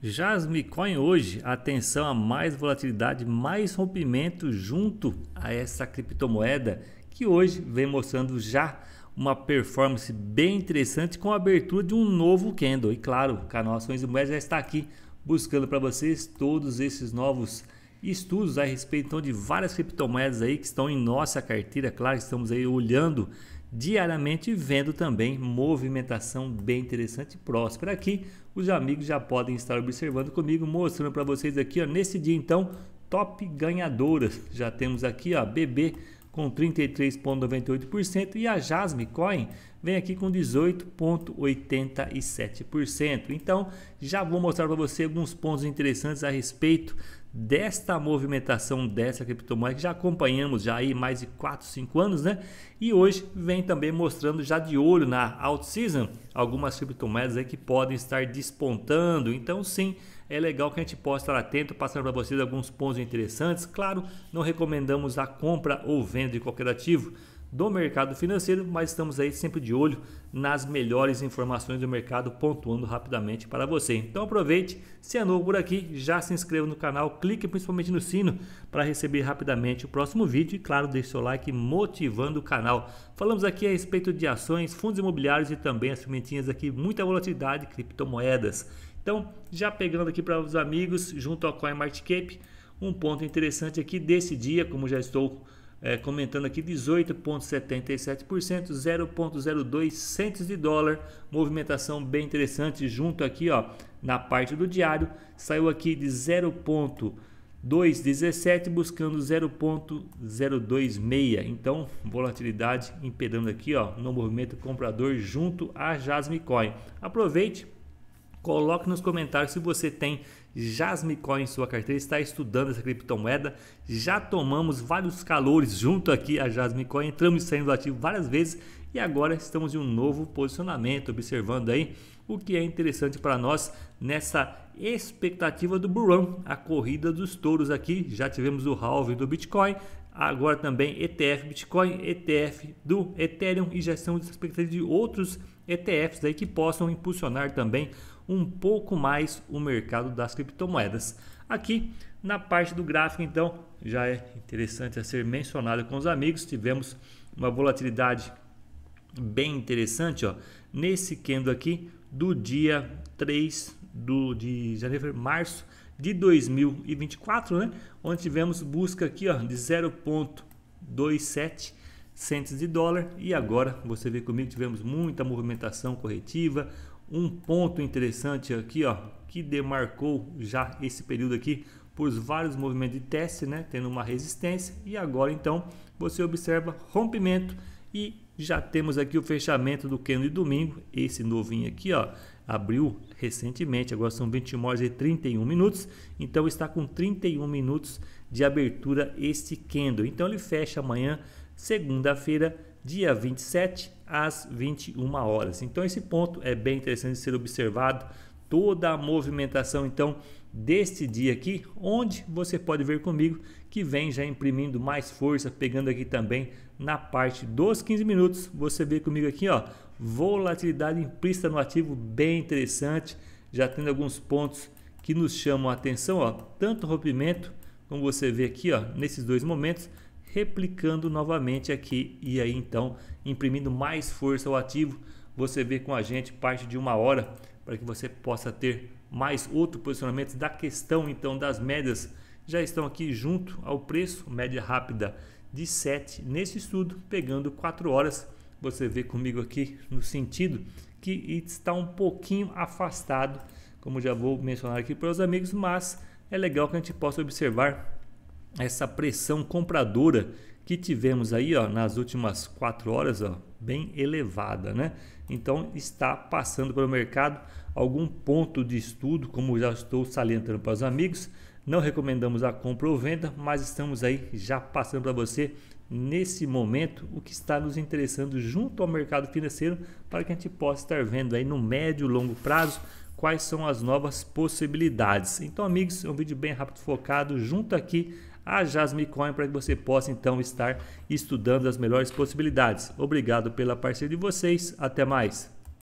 Jasmine Coin hoje, atenção a mais volatilidade, mais rompimento junto a essa criptomoeda que hoje vem mostrando já uma performance bem interessante com a abertura de um novo candle. E claro, o canal Ações e Moedas já está aqui buscando para vocês todos esses novos estudos a respeito então, de várias criptomoedas aí que estão em nossa carteira. Claro, estamos aí olhando diariamente, vendo também movimentação bem interessante e próspera. Aqui, os amigos já podem estar observando comigo, mostrando para vocês aqui, ó, nesse dia então, top ganhadoras. Já temos aqui, ó, BB com 33,98% e a Jasmine Coin vem aqui com 18,87%. Então, já vou mostrar para você alguns pontos interessantes a respeito desta movimentação dessa criptomoeda que já acompanhamos já aí mais de 4, 5 anos, né? E hoje vem também mostrando já de olho na out season algumas criptomoedas aí que podem estar despontando. Então, sim, é legal que a gente possa estar atento, passando para vocês alguns pontos interessantes. Claro, não recomendamos a compra ou venda de qualquer ativo do mercado financeiro, mas estamos aí sempre de olho nas melhores informações do mercado, pontuando rapidamente para você. Então aproveite, se é novo por aqui, já se inscreva no canal, clique principalmente no sino para receber rapidamente o próximo vídeo e, claro, deixe seu like motivando o canal. Falamos aqui a respeito de ações, fundos imobiliários e também as pimentinhas aqui, muita volatilidade, criptomoedas. Então, já pegando aqui para os amigos, junto ao CoinMarketCap, um ponto interessante aqui desse dia, como já estou é, comentando aqui 18,77%, 0,02 centos de dólar, movimentação bem interessante junto aqui ó, na parte do diário, saiu aqui de 0,217 buscando 0,026, então volatilidade imperando aqui ó, no movimento comprador junto à Jasmine Coin. Aproveite Coloque nos comentários se você tem Jasmicoin em sua carteira, está estudando essa criptomoeda. Já tomamos vários calores junto aqui a Jasmicoin, entramos e saímos do ativo várias vezes e agora estamos em um novo posicionamento, observando aí o que é interessante para nós nessa expectativa do Buran, a corrida dos touros aqui. Já tivemos o halving do Bitcoin, agora também ETF Bitcoin, ETF do Ethereum e já estamos expectativa de outros ETFs aí que possam impulsionar também um pouco mais o mercado das criptomoedas. Aqui na parte do gráfico, então, já é interessante a ser mencionado com os amigos, tivemos uma volatilidade bem interessante, ó, nesse candle aqui do dia 3 do, de janeiro, março de 2024, né? Onde tivemos busca aqui, ó, de 0.27 centes de dólar e agora você vê comigo tivemos muita movimentação corretiva um ponto interessante aqui ó que demarcou já esse período aqui por vários movimentos de teste né tendo uma resistência e agora então você observa rompimento e já temos aqui o fechamento do candle de domingo esse novinho aqui ó abriu recentemente, agora são 21 horas e 31 minutos, então está com 31 minutos de abertura este candle. Então ele fecha amanhã segunda-feira, dia 27, às 21 horas. Então esse ponto é bem interessante de ser observado toda a movimentação então deste dia aqui, onde você pode ver comigo que vem já imprimindo mais força, pegando aqui também na parte dos 15 minutos. Você vê comigo aqui, ó, volatilidade implícita no ativo bem interessante, já tendo alguns pontos que nos chamam a atenção, ó, tanto rompimento, como você vê aqui, ó, nesses dois momentos, replicando novamente aqui e aí então imprimindo mais força ao ativo. Você vê com a gente parte de uma hora para que você possa ter mais outro posicionamento da questão então das médias. Já estão aqui junto ao preço, média rápida de 7 nesse estudo, pegando 4 horas. Você vê comigo aqui no sentido que está um pouquinho afastado, como já vou mencionar aqui para os amigos, mas é legal que a gente possa observar essa pressão compradora que tivemos aí ó, nas últimas quatro horas, ó, bem elevada, né? Então está passando pelo mercado algum ponto de estudo, como já estou salientando para os amigos. Não recomendamos a compra ou venda, mas estamos aí já passando para você nesse momento o que está nos interessando junto ao mercado financeiro para que a gente possa estar vendo aí no médio e longo prazo quais são as novas possibilidades. Então, amigos, é um vídeo bem rápido focado junto aqui a Jasmine Coin para que você possa então estar estudando as melhores possibilidades. Obrigado pela parceria de vocês. Até mais.